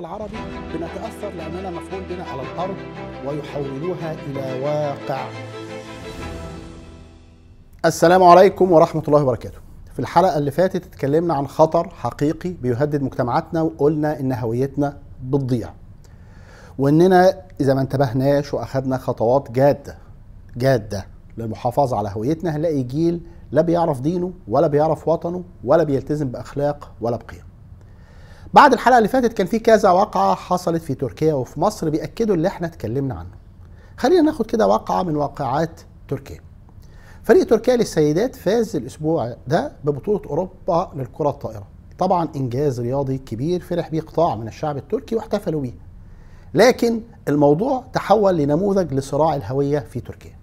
العربي بنتأثر لأننا مفهوم بنا على الأرض ويحولوها إلى واقع السلام عليكم ورحمة الله وبركاته في الحلقة اللي فاتت اتكلمنا عن خطر حقيقي بيهدد مجتمعاتنا وقلنا إن هويتنا بتضيع وإننا إذا ما انتبهناش وأخدنا خطوات جادة جادة للمحافظة على هويتنا هنلاقي جيل لا بيعرف دينه ولا بيعرف وطنه ولا بيلتزم بأخلاق ولا بقيم بعد الحلقه اللي فاتت كان في كذا واقعه حصلت في تركيا وفي مصر بياكدوا اللي احنا اتكلمنا عنه خلينا ناخد كده واقعه من واقعات تركيا فريق تركيا للسيدات فاز الاسبوع ده ببطوله اوروبا للكره الطائره طبعا انجاز رياضي كبير فرح بيه قطاع من الشعب التركي واحتفلوا بيه لكن الموضوع تحول لنموذج لصراع الهويه في تركيا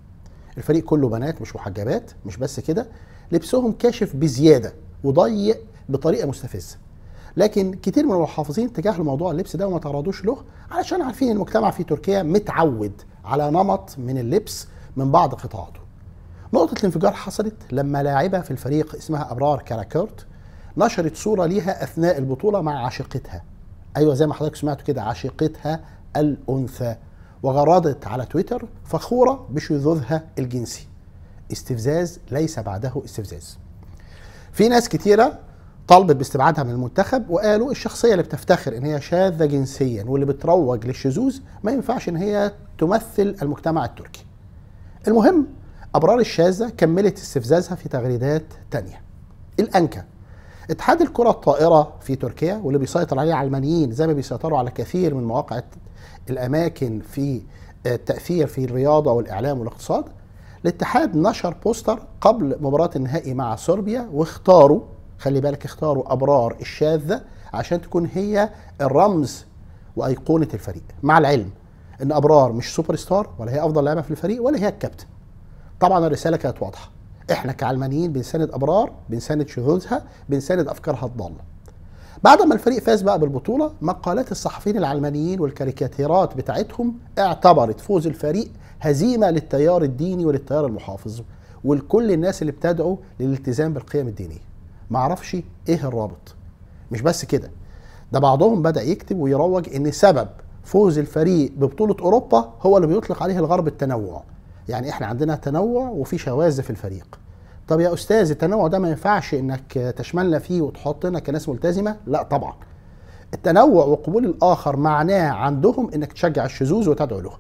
الفريق كله بنات مش محجبات مش بس كده لبسهم كاشف بزياده وضيق بطريقه مستفزه لكن كتير من المحافظين تجاهلوا موضوع اللبس ده وما تعرضوش له علشان عارفين المجتمع في تركيا متعود على نمط من اللبس من بعض قطاعاته نقطة الانفجار حصلت لما لاعبة في الفريق اسمها أبرار كاراكورت نشرت صورة ليها أثناء البطولة مع عشيقتها أيوة زي ما حضرتك سمعتوا كده عشيقتها الأنثى وغردت على تويتر فخورة بشذوذها الجنسي استفزاز ليس بعده استفزاز في ناس كتيرة طالبت باستبعادها من المنتخب وقالوا الشخصيه اللي بتفتخر ان هي شاذه جنسيا واللي بتروج للشذوذ ما ينفعش ان هي تمثل المجتمع التركي. المهم ابرار الشاذه كملت استفزازها في تغريدات تانية. الانكا اتحاد الكره الطائره في تركيا واللي بيسيطر عليه علمانيين زي ما بيسيطروا على كثير من مواقع الاماكن في آه، التاثير في الرياضه والاعلام والاقتصاد الاتحاد نشر بوستر قبل مباراه النهائي مع صربيا واختاروا خلي بالك اختاروا أبرار الشاذة عشان تكون هي الرمز وأيقونة الفريق مع العلم إن أبرار مش سوبر ستار ولا هي أفضل لاعبة في الفريق ولا هي الكابتن طبعا الرسالة كانت واضحة احنا كعلمانيين بنساند أبرار بنساند شذوذها بنساند أفكارها الضالة بعد ما الفريق فاز بقى بالبطولة مقالات الصحفيين العلمانيين والكاريكاتيرات بتاعتهم اعتبرت فوز الفريق هزيمة للتيار الديني وللتيار المحافظ ولكل الناس اللي بتدعو للالتزام بالقيم الدينية معرفش ايه الرابط مش بس كده ده بعضهم بدا يكتب ويروج ان سبب فوز الفريق ببطوله اوروبا هو اللي بيطلق عليه الغرب التنوع يعني احنا عندنا تنوع وفي شواذ في الفريق طب يا استاذ التنوع ده ما ينفعش انك تشملنا فيه وتحطنا كناس ملتزمه لا طبعا التنوع وقبول الاخر معناه عندهم انك تشجع الشذوذ وتدعو له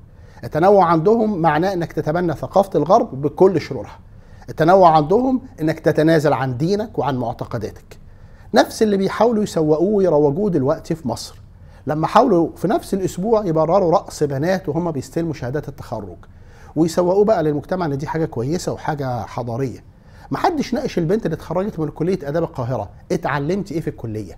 التنوع عندهم معناه انك تتبنى ثقافه الغرب بكل شرورها التنوع عندهم انك تتنازل عن دينك وعن معتقداتك نفس اللي بيحاولوا يسوقوه ويروجوه دلوقتي في مصر لما حاولوا في نفس الاسبوع يبرروا رأس بنات وهم بيستلموا شهادات التخرج ويسوقوه بقى للمجتمع ان دي حاجه كويسه وحاجه حضاريه محدش ناقش البنت اللي اتخرجت من كليه اداب القاهره اتعلمت ايه في الكليه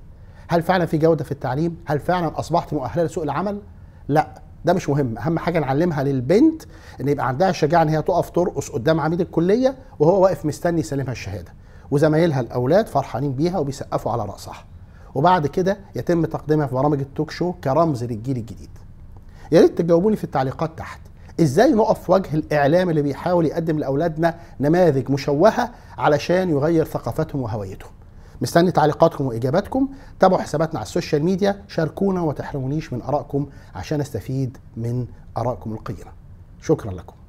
هل فعلا في جوده في التعليم هل فعلا اصبحت مؤهله لسوق العمل لا ده مش مهم اهم حاجه نعلمها للبنت ان يبقى عندها الشجاعه ان هي تقف ترقص قدام عميد الكليه وهو واقف مستني يسلمها الشهاده وزمايلها الاولاد فرحانين بيها وبيسقفوا على راسها وبعد كده يتم تقديمها في برامج التوك شو كرمز للجيل الجديد يا ريت تجاوبوني في التعليقات تحت ازاي نقف وجه الاعلام اللي بيحاول يقدم لاولادنا نماذج مشوهه علشان يغير ثقافتهم وهويتهم مستني تعليقاتكم واجاباتكم تابعوا حساباتنا على السوشيال ميديا شاركونا وتحرمونيش من ارائكم عشان استفيد من ارائكم القيمه شكرا لكم